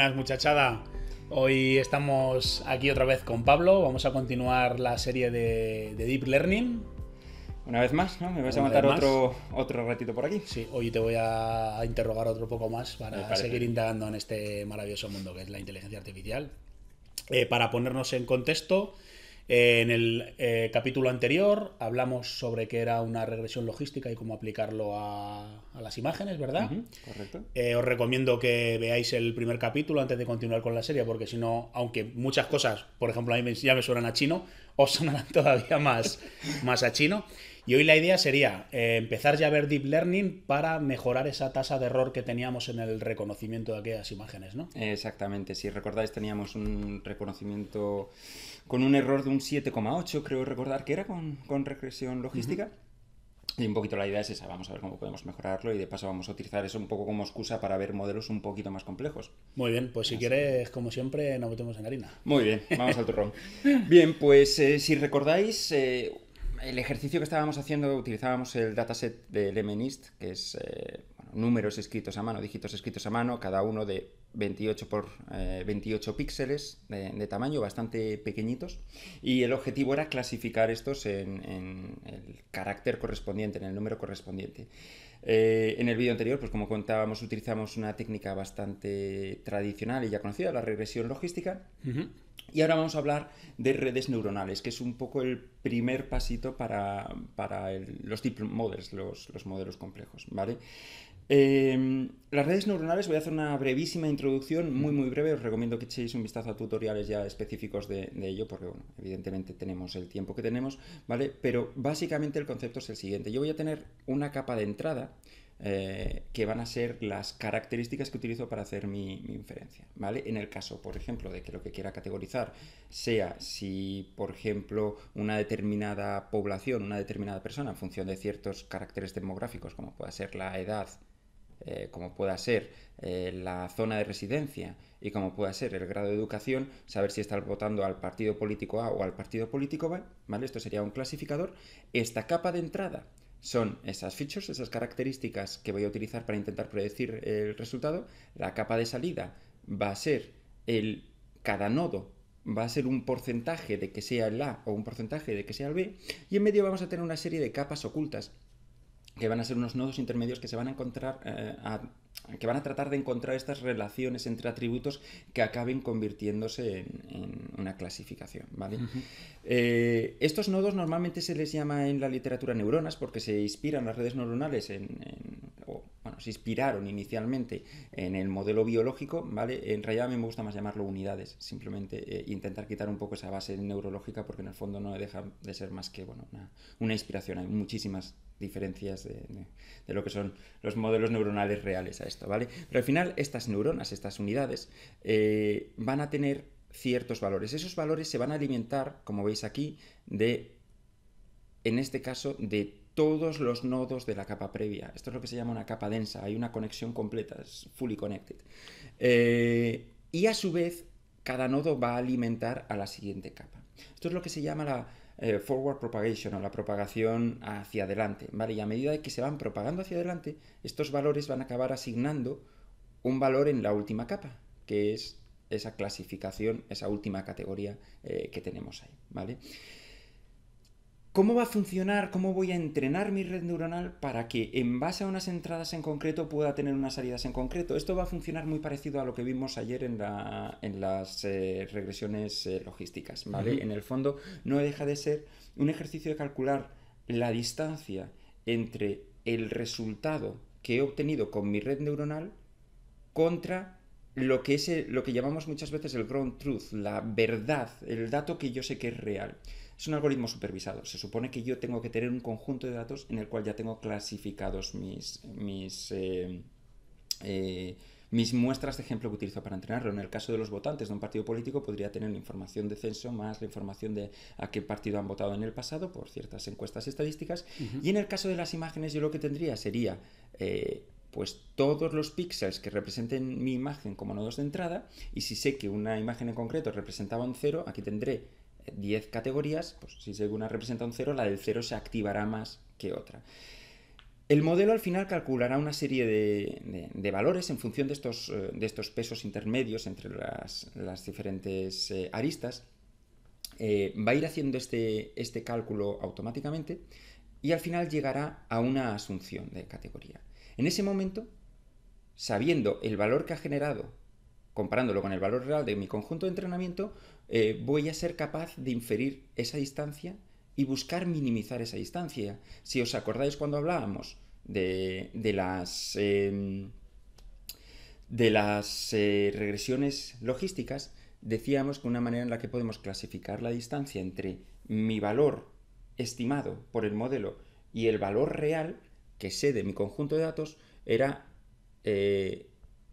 buenas muchachada. Hoy estamos aquí otra vez con Pablo. Vamos a continuar la serie de, Deep Learning. Una vez más, ¿no? Me vas a matar otro, otro ratito por aquí. Sí, hoy te voy a interrogar otro poco más para seguir indagando en este maravilloso mundo que es la inteligencia artificial. Eh, para ponernos en contexto, en el eh, capítulo anterior hablamos sobre qué era una regresión logística y cómo aplicarlo a, las imágenes, ¿verdad? correcto. Eh, os recomiendo que veáis el primer capítulo antes de continuar con la serie, porque si no, aunque muchas cosas, por ejemplo, a mí ya me suenan a chino, os sonarán todavía más, más a chino. Y hoy la idea sería eh, empezar ya a ver Deep Learning para mejorar esa tasa de error que teníamos en el reconocimiento de aquellas imágenes, ¿no? Exactamente. Si recordáis, teníamos un reconocimiento con un error de un 7,8, creo recordar que era con, con regresión logística. Y un poquito la idea es esa, vamos a ver cómo podemos mejorarlo y de paso vamos a utilizar eso un poco como excusa para ver modelos un poquito más complejos. Muy bien, pues si quieres, como siempre, nos metemos en harina. Muy bien, vamos al turrón. Bien, pues eh, si recordáis, eh, el ejercicio que estábamos haciendo utilizábamos el dataset del MNIST, que es eh, números escritos a mano, dígitos escritos a mano, cada uno de 28 por 28 eh, píxeles de, tamaño, bastante pequeñitos, y el objetivo era clasificar estos en, el carácter correspondiente, en el número correspondiente. Eh, en el vídeo anterior, pues como contábamos, utilizamos una técnica bastante tradicional y ya conocida, la regresión logística. Y ahora vamos a hablar de redes neuronales, que es un poco el primer pasito para, los deep models, los, modelos complejos, ¿vale? Em, las redes neuronales, voy a hacer una brevísima introducción, muy muy breve, os recomiendo que echéis un vistazo a tutoriales ya específicos de, ello, porque bueno, evidentemente tenemos el tiempo que tenemos, ¿vale? Pero básicamente el concepto es el siguiente, yo voy a tener una capa de entrada eh, que van a ser las características que utilizo para hacer mi, mi, inferencia, ¿vale? En el caso, por ejemplo, de que lo que quiera categorizar sea si, por ejemplo, una determinada población, una determinada persona, en función de ciertos caracteres demográficos, como pueda ser la edad, eh, como pueda ser eh, la zona de residencia y como pueda ser el grado de educación, saber si está votando al partido político A o al partido político B, ¿vale? Esto sería un clasificador. Esta capa de entrada son esas features, esas características que voy a utilizar para intentar predecir el resultado. La capa de salida va a ser el cada nodo va a ser un porcentaje de que sea el A o un porcentaje de que sea el B, y en medio vamos a tener una serie de capas ocultas que van a ser unos nodos intermedios que se van a encontrar, eh, que van a tratar de encontrar estas relaciones entre atributos que acaben convirtiéndose en, una clasificación, eh, estos nodos normalmente se les llama en la literatura neuronas porque se inspiran las redes neuronales en se inspiraron inicialmente en el modelo biológico, ¿vale? En realidad a mí me gusta más llamarlo unidades, simplemente eh, intentar quitar un poco esa base neurológica porque en el fondo no deja de ser más que, bueno, una, inspiración. Hay muchísimas diferencias de, lo que son los modelos neuronales reales a esto, ¿vale? Pero al final estas neuronas, estas unidades, eh, van a tener ciertos valores. Esos valores se van a alimentar, como veis aquí, de, en este caso, de todos los nodos de la capa previa. Esto es lo que se llama una capa densa, hay una conexión completa, es fully connected. Eh, y a su vez, cada nodo va a alimentar a la siguiente capa. Esto es lo que se llama la eh, forward propagation o la propagación hacia adelante. ¿vale? Y a medida que se van propagando hacia adelante, estos valores van a acabar asignando un valor en la última capa, que es esa clasificación, esa última categoría eh, que tenemos ahí. ¿vale? ¿Cómo va a funcionar? ¿Cómo voy a entrenar mi red neuronal para que en base a unas entradas en concreto pueda tener unas salidas en concreto? Esto va a funcionar muy parecido a lo que vimos ayer en, las eh, regresiones eh, logísticas, En el fondo no deja de ser un ejercicio de calcular la distancia entre el resultado que he obtenido con mi red neuronal contra lo que, es, lo que llamamos muchas veces el ground truth, la verdad, el dato que yo sé que es real. Es un algoritmo supervisado. Se supone que yo tengo que tener un conjunto de datos en el cual ya tengo clasificados mis, eh, eh, mis, muestras de ejemplo que utilizo para entrenarlo. En el caso de los votantes de un partido político podría tener la información de censo más la información de a qué partido han votado en el pasado por ciertas encuestas estadísticas. Y en el caso de las imágenes yo lo que tendría sería... Eh, pues todos los píxeles que representen mi imagen como nodos de entrada y si sé que una imagen en concreto representaba un cero, aquí tendré 10 categorías, pues si alguna representa un 0, la del 0 se activará más que otra. El modelo al final calculará una serie de, de, valores en función de estos, eh, de estos, pesos intermedios entre las, las diferentes eh, aristas. Eh, va a ir haciendo este, este cálculo automáticamente y al final llegará a una asunción de categoría. En ese momento, sabiendo el valor que ha generado comparándolo con el valor real de mi conjunto de entrenamiento, eh, voy a ser capaz de inferir esa distancia y buscar minimizar esa distancia. Si os acordáis cuando hablábamos de, las, de las em, eh, regresiones logísticas, decíamos que una manera en la que podemos clasificar la distancia entre mi valor estimado por el modelo y el valor real que sé de mi conjunto de datos era eh,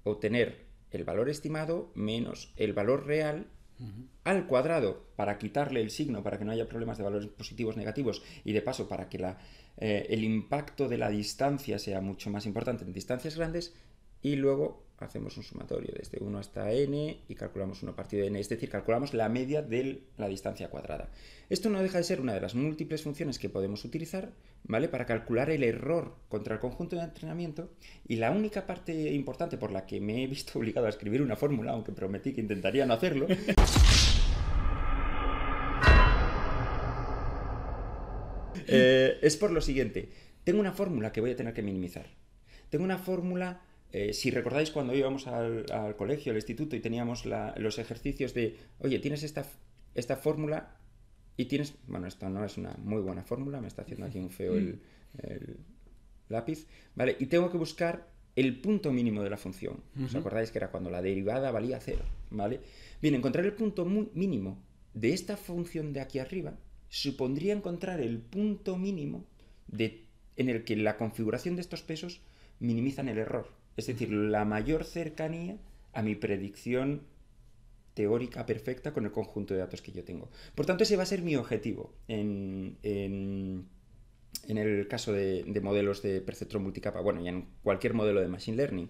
obtener el valor estimado menos el valor real al cuadrado para quitarle el signo para que no haya problemas de valores positivos negativos y de paso para que la, eh, el impacto de la distancia sea mucho más importante en distancias grandes y luego hacemos un sumatorio desde 1 este hasta n y calculamos 1 partido de n, es decir, calculamos la media de la distancia cuadrada. Esto no deja de ser una de las múltiples funciones que podemos utilizar ¿vale? para calcular el error contra el conjunto de entrenamiento y la única parte importante por la que me he visto obligado a escribir una fórmula, aunque prometí que intentaría no hacerlo, eh, es por lo siguiente. Tengo una fórmula que voy a tener que minimizar. Tengo una fórmula eh, si recordáis cuando íbamos al, colegio, al instituto y teníamos los ejercicios de, oye, tienes esta, fórmula y tienes, bueno, esta no es una muy buena fórmula, me está haciendo aquí un feo el, lápiz, ¿vale? Y tengo que buscar el punto mínimo de la función. ¿Os acordáis que era cuando la derivada valía cero? ¿Vale? Bien, encontrar el punto mínimo de esta función de aquí arriba supondría encontrar el punto mínimo de, en el que la configuración de estos pesos minimizan el error. Es decir, la mayor cercanía a mi predicción teórica perfecta con el conjunto de datos que yo tengo. Por tanto, ese va a ser mi objetivo en, el caso de, modelos de perceptron multicapa, bueno, y en cualquier modelo de Machine Learning.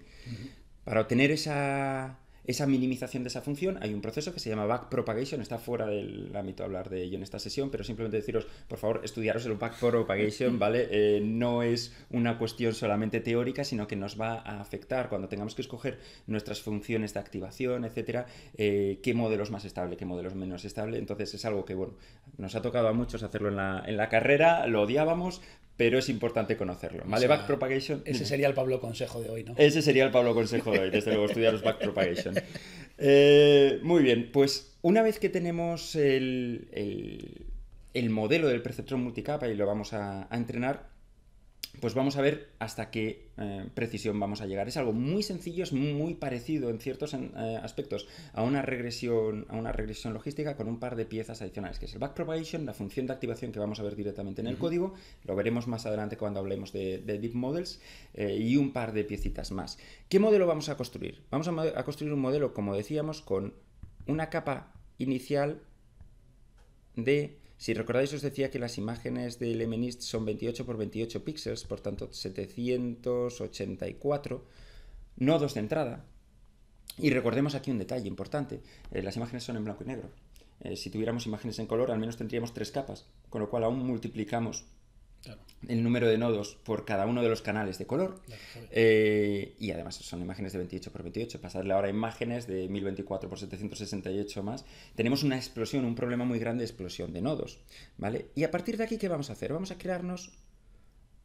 Para obtener esa esa minimización de esa función, hay un proceso que se llama backpropagation, está fuera del ámbito de hablar de ello en esta sesión, pero simplemente deciros, por favor, estudiaros el backpropagation, ¿vale? Eh, no es una cuestión solamente teórica, sino que nos va a afectar cuando tengamos que escoger nuestras funciones de activación, etcétera, eh, qué modelo es más estable, qué modelo es menos estable. Entonces es algo que, bueno, nos ha tocado a muchos hacerlo en la, en la carrera, lo odiábamos, pero es importante conocerlo. ¿Vale? backpropagation. Ese sería el Pablo Consejo de hoy, ¿no? Ese sería el Pablo Consejo de hoy, desde luego, estudiaros backpropagation. Eh, muy bien, pues una vez que tenemos el, modelo del perceptrón multicapa y lo vamos a, a entrenar, pues vamos a ver hasta qué eh, precisión vamos a llegar. Es algo muy sencillo, es muy parecido en ciertos eh, aspectos a una, regresión, a una regresión logística con un par de piezas adicionales, que es el backpropagation, la función de activación que vamos a ver directamente en el código, lo veremos más adelante cuando hablemos de, Deep Models, eh, y un par de piecitas más. ¿Qué modelo vamos a construir? Vamos a construir un modelo, como decíamos, con una capa inicial de si recordáis os decía que las imágenes del MNIST son 28 por 28 píxeles, por tanto 784 nodos de entrada. Y recordemos aquí un detalle importante, eh, las imágenes son en blanco y negro. Eh, si tuviéramos imágenes en color, al menos tendríamos tres capas, con lo cual aún multiplicamos el número de nodos por cada uno de los canales de color. Eh, y además son imágenes de 28 por 28. Pasarle ahora a imágenes de 1024 por 768 más. Tenemos una explosión, un problema muy grande de explosión de nodos. ¿Vale? Y a partir de aquí, ¿qué vamos a hacer? Vamos a crearnos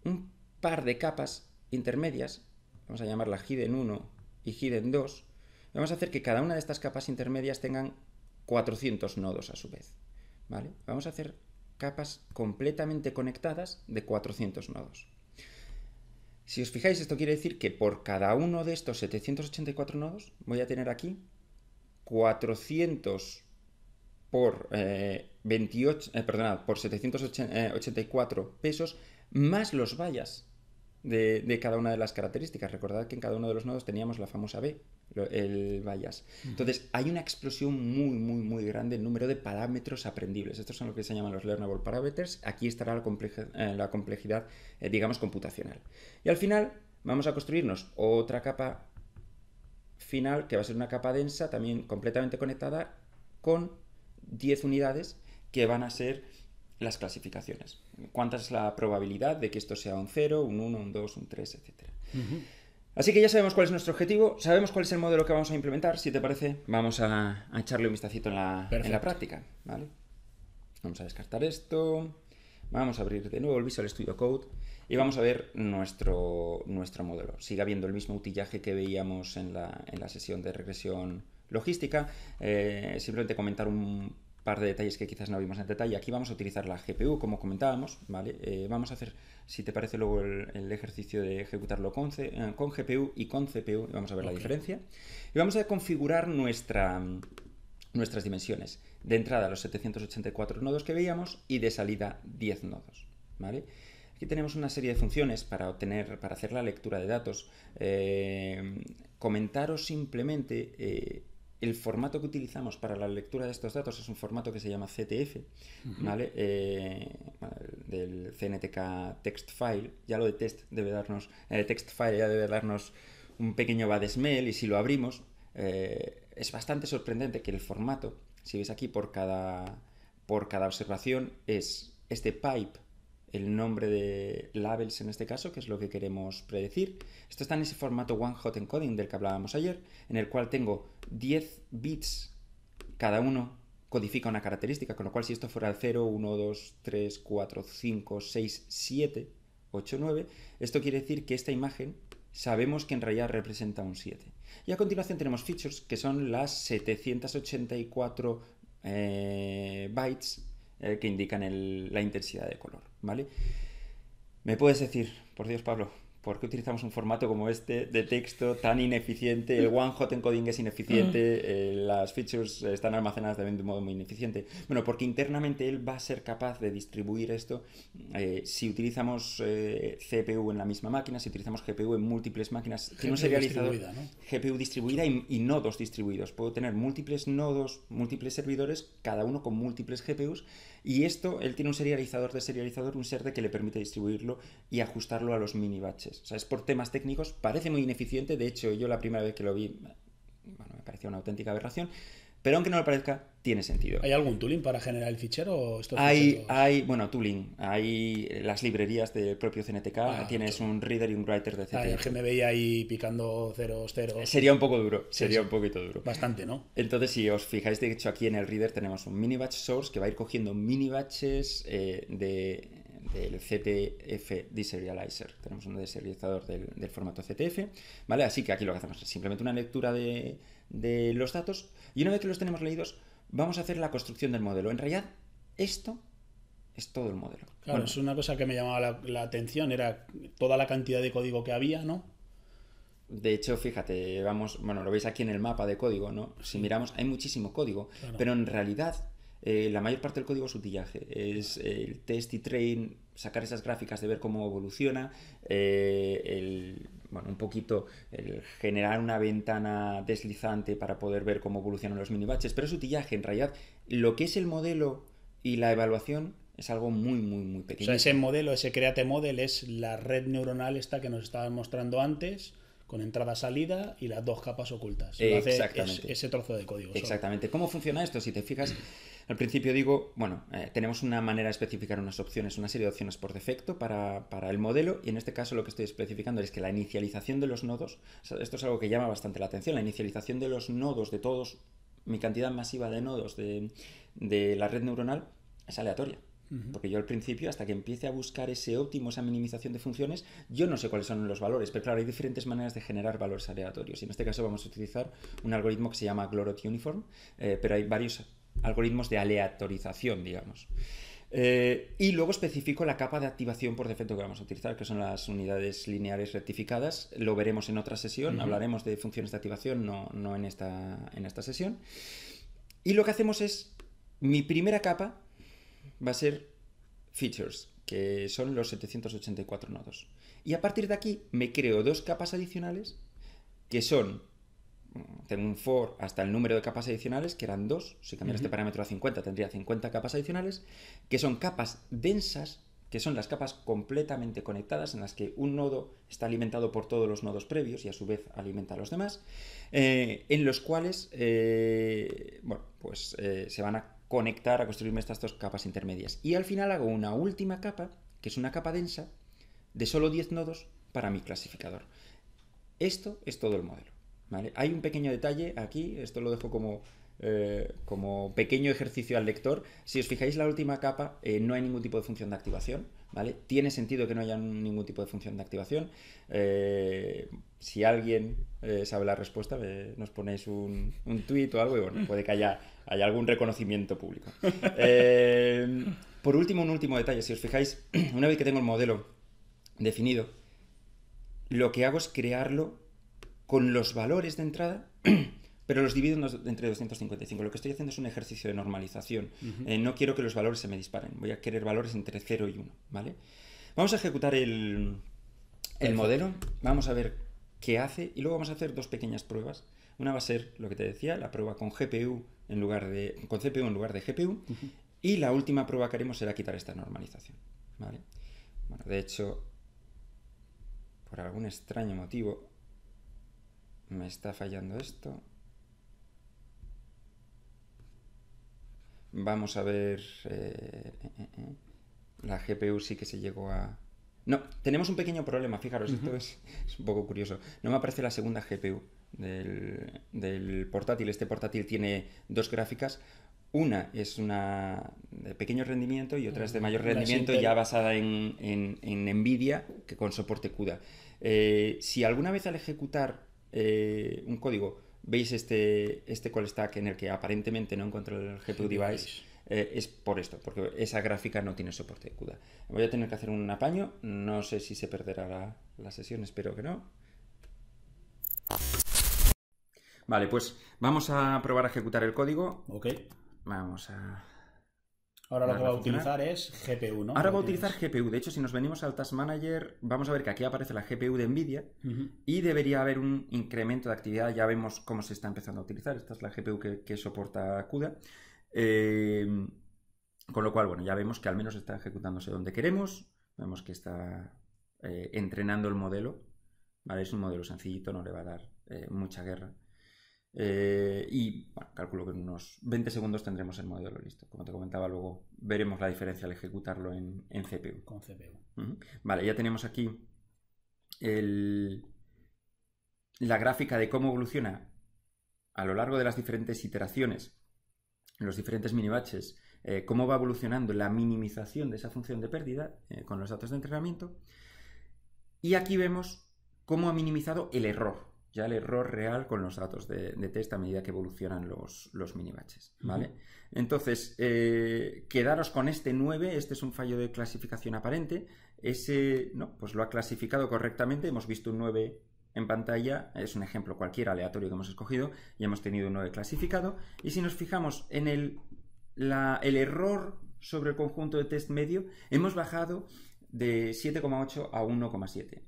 un par de capas intermedias. Vamos a llamarla Hidden 1 y Hidden 2. Vamos a hacer que cada una de estas capas intermedias tengan 400 nodos a su vez. ¿Vale? Vamos a hacer capas completamente conectadas de 400 nodos. Si os fijáis, esto quiere decir que por cada uno de estos 784 nodos voy a tener aquí 400 por, 28, eh, eh, perdonad, por 784 eh, pesos más los vallas de, cada una de las características. Recordad que en cada uno de los nodos teníamos la famosa B, el bias. Entonces, hay una explosión muy, muy, muy grande en número de parámetros aprendibles. Estos son lo que se llaman los learnable parameters. Aquí estará la, eh, complejidad, eh, digamos, computacional. Y al final, vamos a construirnos otra capa final, que va a ser una capa densa, también completamente conectada, con 10 unidades que van a ser las clasificaciones. ¿Cuánta es la probabilidad de que esto sea un 0, un 1, un 2, un 3, etcétera? Así que ya sabemos cuál es nuestro objetivo, sabemos cuál es el modelo que vamos a implementar. Si te parece, vamos a, echarle un vistacito en la, práctica. ¿vale? Vamos a descartar esto. Vamos a abrir de nuevo el Visual Studio Code y vamos a ver nuestro, nuestro modelo. Sigue habiendo el mismo utillaje que veíamos en la, sesión de regresión logística. Eh, simplemente comentar un par de detalles que quizás no vimos en detalle. Aquí vamos a utilizar la GPU, como comentábamos, ¿vale? Eh, vamos a hacer, si te parece, luego el, ejercicio de ejecutarlo con, eh, con, GPU y con CPU, y vamos a ver la diferencia. Y vamos a configurar nuestras dimensiones. De entrada, los 784 nodos que veíamos, y de salida, 10 nodos, ¿vale? Aquí tenemos una serie de funciones para obtener, para hacer la lectura de datos. Eh, comentaros simplemente el formato que utilizamos para la lectura de estos datos es un formato que se llama CTF, eh, del CNTK text file. Ya lo de test debe darnos, eh, text file ya debe darnos un pequeño bad smell y si lo abrimos eh, es bastante sorprendente que el formato, si veis aquí por cada, por cada observación, es este pipe el nombre de labels en este caso, que es lo que queremos predecir. Esto está en ese formato One Hot Encoding del que hablábamos ayer, en el cual tengo 10 bits, cada uno codifica una característica, con lo cual si esto fuera 0, 1, 2, 3, 4, 5, 6, 7, 8, 9, esto quiere decir que esta imagen sabemos que en realidad representa un 7. Y a continuación tenemos features, que son las 784 eh, bytes eh, que indican la intensidad de color. ¿vale? Me puedes decir, por Dios, Pablo, ¿por qué utilizamos un formato como este de texto tan ineficiente? El one-hot encoding es ineficiente, mm. eh, las features están almacenadas también de un modo muy ineficiente. Bueno, porque internamente él va a ser capaz de distribuir esto eh, si utilizamos eh, CPU en la misma máquina, si utilizamos GPU en múltiples máquinas. GPU no se distribuida, GPU distribuida y, nodos distribuidos. Puedo tener múltiples nodos, múltiples servidores, cada uno con múltiples GPUs y esto, él tiene un serializador de serializador, un ser de que le permite distribuirlo y ajustarlo a los mini batches. O sea, es por temas técnicos, parece muy ineficiente, de hecho yo la primera vez que lo vi, bueno, me pareció una auténtica aberración, pero aunque no lo parezca, tiene sentido. ¿Hay algún tooling para generar el fichero? esto hay, hay, bueno, tooling. Hay eh, las librerías del propio CNTK. Ah, tienes un reader y un writer de CTF. que me veía ahí picando ceros, ceros. Eh, sería un poco duro. sería un poquito duro. Bastante, ¿no? Entonces, si os fijáis, de hecho, aquí en el reader tenemos un mini batch source que va a ir cogiendo mini batches eh, del CTF Deserializer. Tenemos un deserializador del, del, formato CTF, ¿vale? Así que aquí lo que hacemos es simplemente una lectura de, de los datos y una vez que los tenemos leídos, vamos a hacer la construcción del modelo. En realidad, esto es todo el modelo. Claro, es una cosa que me llamaba la, atención, era toda la cantidad de código que había, ¿no? De hecho, fíjate, vamos, bueno, lo veis aquí en el mapa de código, ¿no? Si miramos, hay muchísimo código, pero en realidad eh, la mayor parte del código es utillaje, es el test y train, sacar esas gráficas de ver cómo evoluciona, eh, el bueno, un poquito el generar una ventana deslizante para poder ver cómo evolucionan los mini batches, pero es utillaje, en realidad, lo que es el modelo y la evaluación es algo muy, muy, muy pequeño. ese modelo, ese Create Model es la red neuronal esta que nos estaba mostrando antes, con entrada-salida y las dos capas ocultas. Exactamente. ese trozo de código. Exactamente. ¿Cómo funciona esto? Si te fijas, al principio digo, bueno, eh, tenemos una manera de especificar unas opciones, una serie de opciones por defecto para, el modelo y en este caso lo que estoy especificando es que la inicialización de los nodos, esto es algo que llama bastante la atención, la inicialización de los nodos de todos, mi cantidad masiva de nodos de, la red neuronal es aleatoria. Porque yo al principio, hasta que empiece a buscar ese óptimo, esa minimización de funciones, yo no sé cuáles son los valores. Pero claro, hay diferentes maneras de generar valores aleatorios. Y en este caso vamos a utilizar un algoritmo que se llama Glorot Uniform, eh, pero hay varios algoritmos de aleatorización, digamos. Eh, y luego especifico la capa de activación por defecto que vamos a utilizar, que son las unidades lineares rectificadas. Lo veremos en otra sesión, hablaremos de funciones de activación, no, en, esta, en esta sesión. Y lo que hacemos es, mi primera capa va a ser features, que son los 784 nodos. Y a partir de aquí me creo dos capas adicionales, que son tengo un for hasta el número de capas adicionales, que eran dos, si cambiara este parámetro a 50 tendría 50 capas adicionales, que son capas densas, que son las capas completamente conectadas en las que un nodo está alimentado por todos los nodos previos y a su vez alimenta a los demás, eh, en los cuales eh, pues, eh, se van a conectar, a construirme estas dos capas intermedias. Y al final hago una última capa, que es una capa densa, de solo 10 nodos para mi clasificador. Esto es todo el modelo. Hay un pequeño detalle aquí, esto lo dejo como, eh, como pequeño ejercicio al lector. Si os fijáis la última capa, eh, no hay ningún tipo de función de activación, ¿vale? Tiene sentido que no haya ningún tipo de función de activación. Eh, si alguien sabe la respuesta, nos ponéis un, un o algo y bueno, puede que haya, haya algún reconocimiento público. por último, un último detalle. Si os fijáis, una vez que tengo el modelo definido, lo que hago es crearlo con los valores de entrada, pero los divido entre 255. Lo que estoy haciendo es un ejercicio de normalización. Eh, no quiero que los valores se me disparen. Voy a querer valores entre 0 y 1, ¿vale? Vamos a ejecutar el, modelo, vamos a ver qué hace y luego vamos a hacer dos pequeñas pruebas. Una va a ser, lo que te decía, la prueba con GPU en lugar de, con CPU en lugar de GPU y la última prueba que haremos será quitar esta normalización, ¿vale? Bueno, de hecho, por algún extraño motivo, me está fallando esto. Vamos a ver... Eh, eh, eh, la GPU sí que se llegó a... No, tenemos un pequeño problema, fijaros, esto es, un poco curioso. No me aparece la segunda GPU del, portátil. Este portátil tiene dos gráficas. Una es una de pequeño rendimiento y otra es de mayor rendimiento ya basada en, NVIDIA que con soporte CUDA. si alguna vez al ejecutar eh, un código. ¿Veis este, este call stack en el que aparentemente no encuentro el GPU device? Eh, es por esto, porque esa gráfica no tiene soporte de CUDA. Voy a tener que hacer un apaño. No sé si se perderá la, la sesión, espero que no. Vale, pues vamos a probar a ejecutar el código. Ok. Vamos a Ahora lo que va a utilizar es GPU, ¿no? Ahora va a utilizar GPU. De hecho, si nos venimos al Task Manager, vamos a ver que aquí aparece la GPU de NVIDIA y debería haber un incremento de actividad. Ya vemos cómo se está empezando a utilizar. Esta es la GPU que, soporta CUDA. Eh, con lo cual, bueno, ya vemos que al menos está ejecutándose donde queremos. Vemos que está eh, entrenando el modelo. Es un modelo sencillito, no le va a dar eh, mucha guerra. Eh, y calculo que en unos 20 segundos tendremos el modelo listo. Como te comentaba, luego veremos la diferencia al ejecutarlo en, CPU. Con CPU. Vale, ya tenemos aquí la gráfica de cómo evoluciona a lo largo de las diferentes iteraciones, los diferentes mini eh, cómo va evolucionando la minimización de esa función de pérdida eh, con los datos de entrenamiento. Y aquí vemos cómo ha minimizado el error ya el error real con los datos de, test a medida que evolucionan los, los minibatches, ¿vale? Entonces, eh, quedaros con este 9, este es un fallo de clasificación aparente, ese, no, pues lo ha clasificado correctamente, hemos visto un 9 en pantalla, es un ejemplo cualquiera aleatorio que hemos escogido, y hemos tenido un 9 clasificado, y si nos fijamos en el, el error sobre el conjunto de test medio, hemos bajado de 7,8 a 1,7.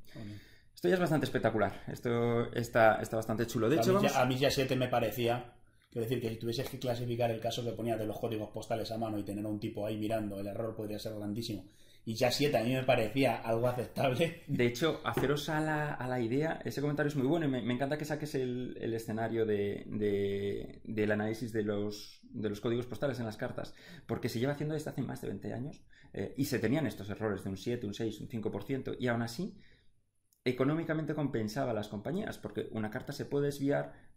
Esto ya es bastante espectacular. Esto está, está bastante chulo. De hecho, a mí ya 7 me parecía. Quiero decir que si tuvieses que clasificar el caso que ponías de los códigos postales a mano y tener a un tipo ahí mirando, el error podría ser grandísimo. Y ya 7 a mí me parecía algo aceptable. De hecho, haceros a la, a la idea, ese comentario es muy bueno y me, encanta que saques el, el escenario del análisis de los, códigos postales en las cartas, porque se lleva haciendo esto hace más de 20 años eh, y se tenían estos errores de un 7, un 6, un 5%, y aún así económicamente compensaba a las compañías, porque una carta se puede desviar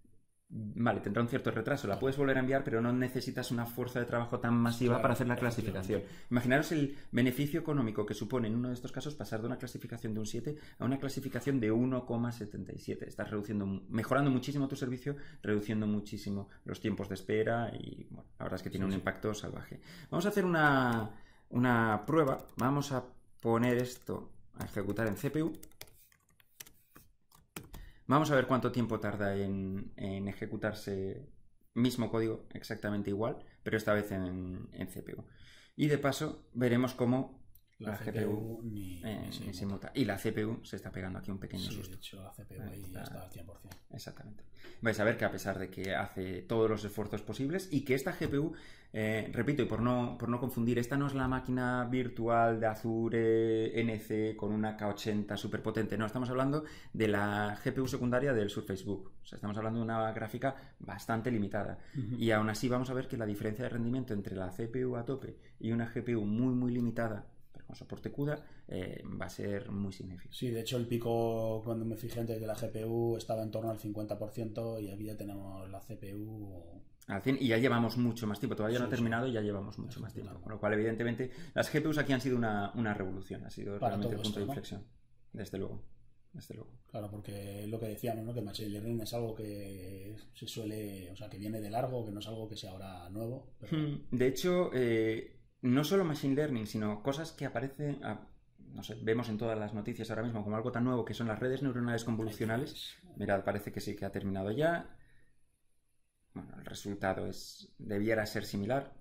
Vale, tendrá un cierto retraso, la puedes volver a enviar, pero no necesitas una fuerza de trabajo tan masiva para hacer la clasificación. Imaginaros el beneficio económico que supone en uno de estos casos pasar de una clasificación de un 7 a una clasificación de 1,77. Estás reduciendo, mejorando muchísimo tu servicio, reduciendo muchísimo los tiempos de espera y bueno, la verdad es que tiene un impacto salvaje. Vamos a hacer una prueba, vamos a poner esto a ejecutar en CPU Vamos a ver cuánto tiempo tarda en, ejecutarse mismo código exactamente igual, pero esta vez en, CPU. Y de paso veremos cómo la, GPU ni, se muta. Y la CPU se está pegando aquí un pequeño susto. la CPU ahí al 100%. Exactamente. Vais a ver que a pesar de que hace todos los esfuerzos posibles y que esta GPU eh, repito, y por no, por no confundir, esta no es la máquina virtual de Azure NC con una K80 súper potente, no, estamos hablando de la GPU secundaria del Surface Book. O sea, estamos hablando de una gráfica bastante limitada. Y aún así vamos a ver que la diferencia de rendimiento entre la CPU a tope y una GPU muy, muy limitada pero con soporte CUDA eh, va a ser muy significativo. Sí, de hecho el pico cuando me fijé antes de la GPU estaba en torno al 50% y aquí ya tenemos la CPU y ya llevamos mucho más tiempo. Todavía no ha terminado y ya llevamos mucho más tiempo. Con lo cual, evidentemente, las GPUs aquí han sido una, revolución. Ha sido realmente el punto de inflexión. Desde luego. Claro, porque lo que decíamos, ¿no? Que Machine Learning es algo que se suele. O sea, que viene de largo, que no es algo que sea ahora nuevo. Hmm. De hecho, eh, no solo Machine Learning, sino cosas que aparecen. vemos en todas las noticias ahora mismo como algo tan nuevo que son las redes neuronales convolucionales. Mirad, parece que sí que ha terminado ya bueno, el resultado es debiera ser similar.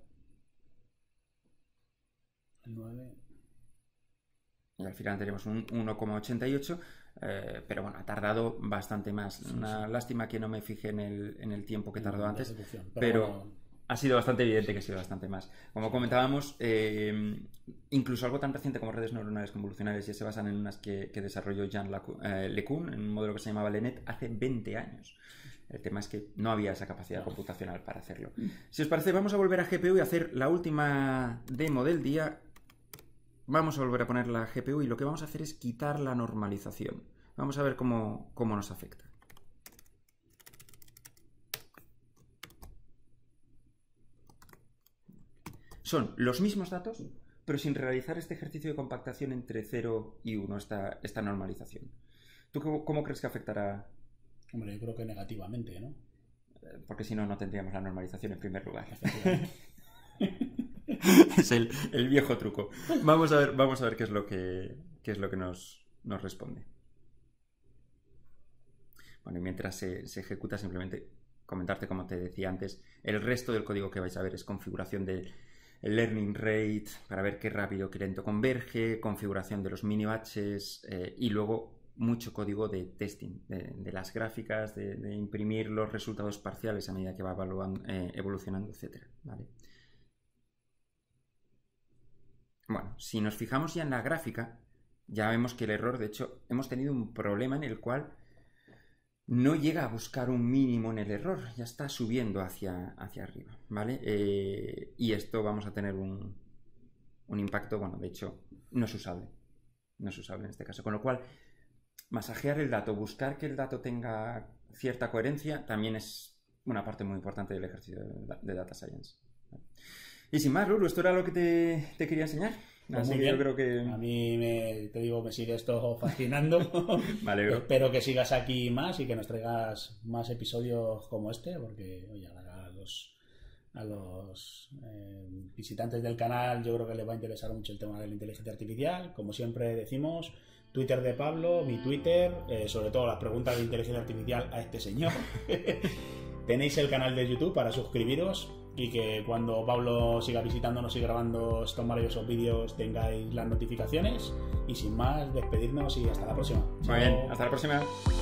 Y al final tenemos un 1,88, eh, pero bueno, ha tardado bastante más. Una lástima que no me fijé en el, tiempo que tardó antes, pero, ha sido bastante evidente que ha sido bastante más. Como comentábamos, eh, incluso algo tan reciente como redes neuronales convolucionales ya se basan en unas que, que desarrolló Jean eh, Lecun, en un modelo que se llamaba LENET, hace 20 años. El tema es que no había esa capacidad computacional para hacerlo. Mm. Si os parece, vamos a volver a GPU y hacer la última demo del día. Vamos a volver a poner la GPU y lo que vamos a hacer es quitar la normalización. Vamos a ver cómo, nos afecta. Son los mismos datos, pero sin realizar este ejercicio de compactación entre 0 y 1, esta, esta normalización. ¿Tú cómo crees que afectará Hombre, yo creo que negativamente, ¿no? Porque si no, no tendríamos la normalización en primer lugar. es el, viejo truco. Vamos a ver, vamos a ver qué es lo que, es lo que nos, responde. Bueno, y mientras se, ejecuta, simplemente comentarte, como te decía antes, el resto del código que vais a ver es configuración del learning rate, para ver qué rápido, qué lento converge, configuración de los mini batches eh, y luego mucho código de testing, de, las gráficas, de, imprimir los resultados parciales a medida que va eh, evolucionando, etc. ¿vale? Bueno, si nos fijamos ya en la gráfica, ya vemos que el error, de hecho, hemos tenido un problema en el cual no llega a buscar un mínimo en el error, ya está subiendo hacia, hacia arriba, ¿vale? Eh, y esto vamos a tener un, un impacto, bueno, de hecho, no es usable, no es usable en este caso, con lo cual masajear el dato, buscar que el dato tenga cierta coherencia, también es una parte muy importante del ejercicio de Data Science. Y sin más, Lulu, esto era lo que te, quería enseñar. Pues creo que... A mí, me, te digo, me sigue esto fascinando. vale, Espero que sigas aquí más y que nos traigas más episodios como este, porque, oye, a los, a los eh, visitantes del canal yo creo que les va a interesar mucho el tema de la inteligencia artificial. Como siempre decimos, Twitter de Pablo, mi Twitter, eh, sobre todo las preguntas de inteligencia artificial a este señor. Tenéis el canal de YouTube para suscribiros y que cuando Pablo siga visitándonos y grabando estos maravillosos vídeos tengáis las notificaciones. Y sin más, despedirnos y hasta la próxima. Muy bien, hasta la próxima.